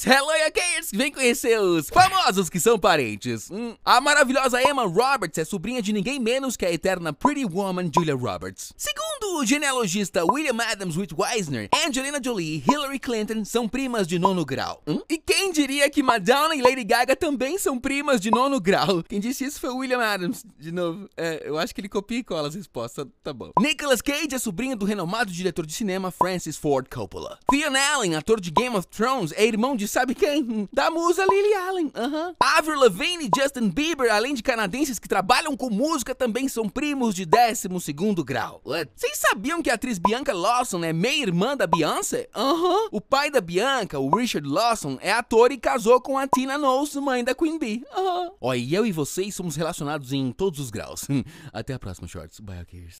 Kids, Hello ya Kids, vem conhecer os famosos que são parentes. Hum. A maravilhosa Emma Roberts é sobrinha de ninguém menos que a eterna Pretty Woman Julia Roberts. Segundo Segundo o genealogista William Adams Whitwisner, Angelina Jolie e Hillary Clinton são primas de nono grau. Hum? E quem diria que Madonna e Lady Gaga também são primas de nono grau? Quem disse isso foi William Adams, de novo. É, eu acho que ele copia e cola as respostas, tá bom. Nicolas Cage é sobrinho do renomado diretor de cinema Francis Ford Coppola. Theon Allen, ator de Game of Thrones, é irmão de sabe quem? Hum, da musa Lily Allen, aham. Avril Lavigne e Justin Bieber, além de canadenses que trabalham com música, também são primos de 12 segundo grau. Sim, vocês sabiam que a atriz Bianca Lawson é meia-irmã da Beyoncé? Aham. Uhum. O pai da Bianca, o Richard Lawson, é ator e casou com a Tina Knowles, mãe da Queen Bee. Aham. Uhum. Ó, e eu e vocês somos relacionados em todos os graus. Até a próxima, Shorts. Bye, Akers.